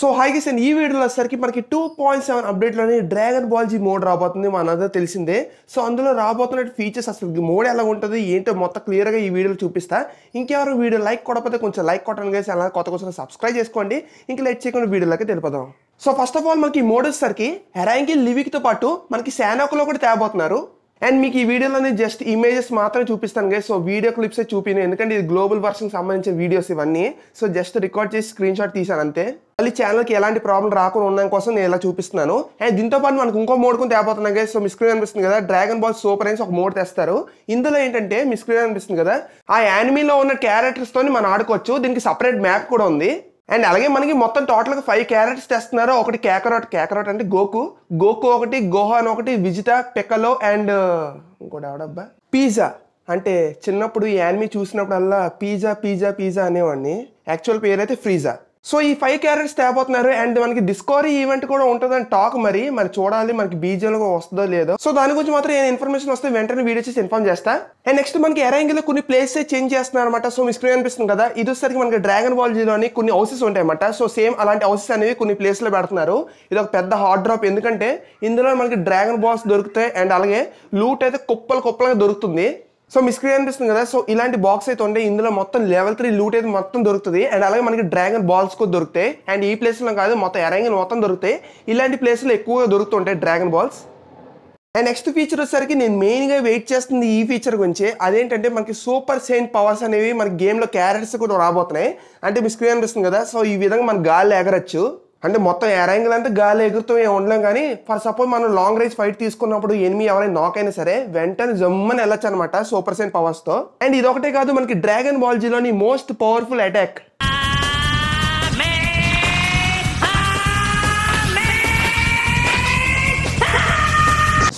so high guess ఈ వీడియోలో వచ్చేసరికి మనకి టూ పాయింట్ సెవెన్ అప్డేట్లోని డ్రాగన్ బాల్ జీ మోడ్ రాబోతుంది మనందరూ తెలిసిందే సో అందులో రాబోతున్న ఫీచర్స్ అసలు మోడ్ ఎలా ఉంటుంది ఏంటో మొత్తం క్లియర్గా ఈ వీడియోలో చూపిస్తా ఇంకెవరు వీడియో లైక్ కొడపోతే కొంచెం లైక్ కొట్టండి కానీ అలా కొత్త కోసం సబ్స్క్రైబ్ చేసుకోండి ఇంకా లైక్ చేయకుండా వీడియోలోకి తెలిపదాం సో ఫస్ట్ ఆఫ్ ఆల్ మనకి మోడ్ వచ్చేసరికి హెరాయింకి లివిక్తో పాటు మనకి శానాకులో కూడా తేబోతున్నారు అండ్ మీకు ఈ వీడియోలో జస్ట్ ఇమేజెస్ మాత్రమే చూపిస్తాను గైస్ సో వీడియో క్లిప్సే చూపిను ఎందుకంటే ఇది గ్లోబల్ వర్షన్కి సంబంధించిన వీడియోస్ ఇవన్నీ సో జస్ట్ రికార్డ్ చేసి స్క్రీన్ షాట్ తీసాను అంతే మళ్ళీ ఛానల్కి ఎలాంటి ప్రాబ్లం రాకుండా ఉండడం కోసం నేను ఇలా చూపిస్తున్నాను అండ్ దీంతో పాటు మనకు ఇంకో మోడ్ కొంత తేపోతున్నాయి సో మీ స్క్రీన్ అనిపిస్తుంది కదా డ్రాగన్ బాల్ సూపర్ అనేసి ఒక మోడ్ తెస్తారు ఇందులో ఏంటంటే మీ స్క్రీన్ అనిపిస్తుంది కదా ఆ యానిమీలో ఉన్న క్యారెక్టర్స్తో మనం ఆడుకోవచ్చు దీనికి సపరేట్ మ్యాప్ కూడా ఉంది అండ్ అలాగే మనకి మొత్తం టోటల్గా ఫైవ్ క్యారెక్టర్స్ తెస్తున్నారు ఒకటి కేకరోట్ కేకరోట్ అంటే గోకు గోకు ఒకటి అని ఒకటి విజిత పెక్కలో అండ్ ఇంకోటి ఎవడబ్బా పిజ్జా అంటే చిన్నప్పుడు ఈ యానిమీ చూసినప్పుడల్లా పిజ్జా పిజ్జా పిజ్జా అనేవాడిని యాక్చువల్ పేరు అయితే ఫ్రీజా సో ఈ ఫైవ్ క్యారెట్స్ తేపోతున్నారు అండ్ మనకి డిస్కవరీ ఈవెంట్ కూడా ఉంటుందని టాక్ మరి మరి చూడాలి మనకి బీజేలో వస్తుందో లేదో సో దాని గురించి మాత్రం ఏం ఇన్ఫర్మేషన్ వస్తే వెంటనే వీడియో చేసి ఇన్ఫార్మ్ చేస్తా అండ్ నెక్స్ట్ మనకి ఎరాంగిల్ కొన్ని ప్లేస్ చేంజ్ చేస్తున్నారు అనమాట సో మీ స్క్రీన్ అనిపిస్తుంది కదా ఇది వచ్చేసరికి మనకి డ్రాగన్ బాల్ జీలోని కొన్ని హౌసెస్ ఉంటాయన్నమాట సో సేమ్ అలాంటి హౌసెస్ అనేవి కొన్ని ప్లేస్ లో పెడుతున్నారు ఇది ఒక పెద్ద హార్డ్ డ్రాప్ ఎందుకంటే ఇందులో మనకి డ్రాగన్ బాల్స్ దొరుకుతాయి అండ్ అలాగే లూట్ అయితే కుప్పలు కుప్పలుగా దొరుకుతుంది సో మిస్క్రీ అనిపిస్తుంది కదా సో ఇలాంటి బాక్స్ అయితే ఉంటే ఇందులో మొత్తం లెవెల్ త్రీ లూట్ అయితే మొత్తం దొరుకుతుంది అండ్ అలాగే మనకి డ్రాగన్ బాల్స్ కూడా దొరుకుతాయి అండ్ ఈ ప్లేస్లో కాదు మొత్తం ఎరాంగిన్ మొత్తం దొరుకుతాయి ఇలాంటి ప్లేస్లో ఎక్కువగా దొరుకుతుంటాయి dragon balls and next feature వచ్చేసరికి నేను మెయిన్గా వెయిట్ చేస్తుంది ఈ ఫీచర్ గురించి అదేంటంటే మనకి సూపర్ సెయింట్ పవర్స్ అనేవి మన గేమ్లో క్యారెక్టర్స్ కూడా రాబోతున్నాయి అంటే మీ స్క్రీన్ అనిపిస్తుంది కదా సో ఈ విధంగా మన గాలి ఎగరచ్చు అంటే మొత్తం యాంగిల్ అంతా గాలి ఎగురుతూ ఏమి ఉండలేం కానీ ఫర్ సపోజ్ మనం లాంగ్ రేంజ్ ఫైట్ తీసుకున్నప్పుడు ఎనిమి ఎవరైనా నాక్ అయినా సరే వెంటనే జమ్మని వెళ్ళొచ్చు అనమాట సూపర్ సెంట్ పవర్స్ తో అండ్ ఇదొకటే కాదు మనకి డ్రాగన్ బాల్జీలోని మోస్ట్ పవర్ఫుల్ అటాక్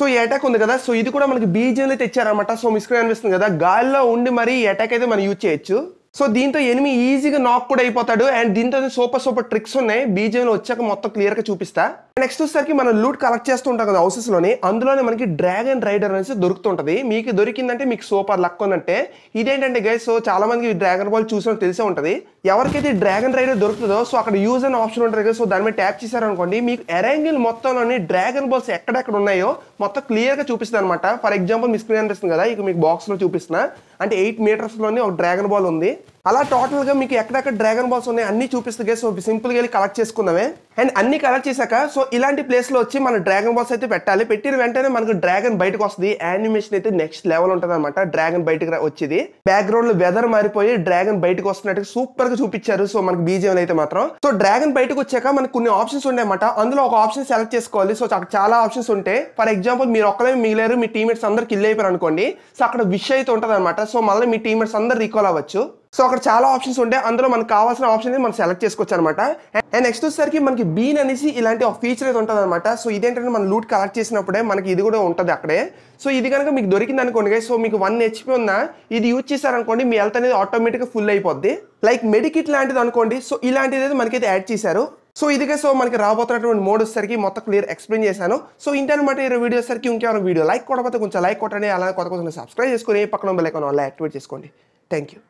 సో ఈ అటాక్ ఉంది కదా సో ఇది కూడా మనకి బీజియంలో తెచ్చారనమాట సో మిస్క్రీన్ అనిపిస్తుంది కదా గాలిలో ఉండి మరి ఈ అటాక్ అయితే మనం యూజ్ చేయొచ్చు సో దీంతో ఎనిమి ఈజీగా నాక్ కూడా అయిపోతాడు అండ్ దీంతో సూపర్ సూపర్ ట్రిక్స్ ఉన్నాయి బీజేలో వచ్చాక మొత్తం క్లియర్ గా చూపిస్తా నెక్స్ట్ వచ్చేసరికి మనం లూట్ కలెక్ట్ చేస్తూ ఉంటాం కదా హౌసెస్ లోని అందులోనే మనకి డ్రాగన్ రైడర్ అనేసి దొరుకుతుంటది మీకు దొరికిందంటే మీకు సూపర్ లక్ ఉందంటే ఇదేంటంటే గైస్ సో చాలా మంది డ్రాగన్ బాల్ చూసిన తెలిసే ఉంటది ఎవరికైతే డ్రాగన్ రైడర్ దొరుకుతుందో సో అక్కడ యూజ్ అనే ఆప్షన్ ఉంటుంది కదా సో దాని మీద ట్యాప్ చేశారనుకోండి మీకు ఎరాంగిల్ మొత్తంలోని డ్రాగన్ బాల్స్ ఎక్కడెక్కడ ఉన్నాయో మొత్తం క్లియర్ గా చూపిస్తుంది అనమాట ఫర్ ఎగ్జాంపుల్ మీ స్క్రీన్ అనిపిస్తుంది కదా ఇక మీకు బాక్స్ లో చూపిస్తున్నా అంటే ఎయిట్ మీటర్స్లోనే ఒక డ్రాగన్ బాల్ ఉంది అలా టోటల్గా మీకు ఎక్కడెక్కడ డ్రాగన్ బాల్స్ ఉన్నాయి అన్నీ చూపిస్తే సో సింపుల్గా వెళ్ళి కలెక్ట్ చేసుకున్నామే అండ్ అన్ని కలెక్ట్ చేశాక సో ఇలాంటి ప్లేస్లో వచ్చి మన డ్రాగన్ బాల్స్ అయితే పెట్టాలి పెట్టిన వెంటనే మనకు డ్రాగన్ బయటకు వస్తుంది యానిమేషన్ అయితే నెక్స్ట్ లెవెల్ ఉంటుంది అనమాట డ్రాగన్ బయటకు వచ్చేది బ్యాక్గ్రౌండ్ లో వెదర్ మారిపోయి డ్రాగన్ బయటకు వస్తున్నట్టు సూపర్ గా చూపించారు సో మనకి బీజే అయితే మాత్రం సో డ్రాగన్ బయటకు వచ్చాక మనకు కొన్ని ఆప్షన్స్ ఉన్నాయన్నమాట అందులో ఒక ఆప్షన్ సెలెక్ట్ చేసుకోవాలి సో చాలా ఆప్షన్స్ ఉంటాయి ఫర్ ఎగ్జాంపుల్ మీరు ఒక్కలే మిగిలేరు మీ టీమేట్స్ అందరు కిల్ అయిపోయారు అనుకోండి సో అక్కడ విష్ అయితే ఉంటుంది అనమాట సో మళ్ళీ మీ టీమేట్స్ అందరు రీకాల్ అవ్వచ్చు సో అక్కడ చాలా ఆప్షన్స్ ఉంటాయి అందులో మనకు కావాల్సిన ఆప్షన్ మనం సెలెక్ట్ చేసుకోవచ్చు అనమాట అండ్ నెక్స్ట్ వచ్చేసరికి మనకి బీన్ అనేసి ఇలాంటి ఒక ఫీచర్ అయితే ఉంటుంది అనమాట సో ఇదేంటంటే మనం లూట్ కలెక్ట్ చేసినప్పుడే మనకి ఇది కూడా ఉంటుంది అక్కడే సో ఇది కనుక మీకు దొరికింది అనుకోండి సో మీకు వన్ హెచ్పి ఉన్నా ఇది యూజ్ చేశారనుకోండి మీ హెల్త్ అనేది ఆటోమేటిక్గా ఫుల్ అయిపోద్ది లైక్ మెడికిట్ లాంటిది అనుకోండి సో ఇలాంటిది అయితే మనకైతే యాడ్ చేశారు సో ఇదిగా సో మనకి రాబోతున్నటువంటి మోడ్ వచ్చేసరికి మొత్తం క్లియర్ ఎక్స్ప్లెయిన్ చేశాను సో ఇంటర్నమాట ఈ వీడియో వచ్చేసరికి ఇంకేమైనా వీడియో లైక్ కూడా కొంచెం లైక్ కొట్టండి అలా కొత్త కొంచెం సబ్స్క్రైబ్ చేసుకుని పక్కన బెల్ ఐకాన్ అలా యాక్టివేట్ చేసుకోండి థ్యాంక్ యూ